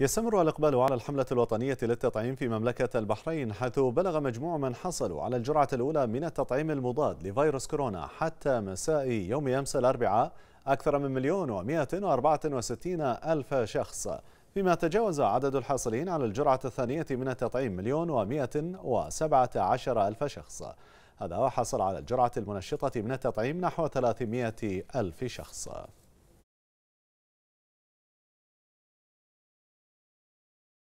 يستمر الإقبال على الحملة الوطنية للتطعيم في مملكة البحرين حيث بلغ مجموع من حصلوا على الجرعة الأولى من التطعيم المضاد لفيروس كورونا حتى مساء يوم أمس الأربعاء أكثر من مليون ومائة وأربعة وستين ألف شخص فيما تجاوز عدد الحاصلين على الجرعة الثانية من التطعيم مليون ومائة وسبعة عشر ألف شخص هذا وحصل على الجرعة المنشطة من التطعيم نحو ثلاثمائة ألف شخص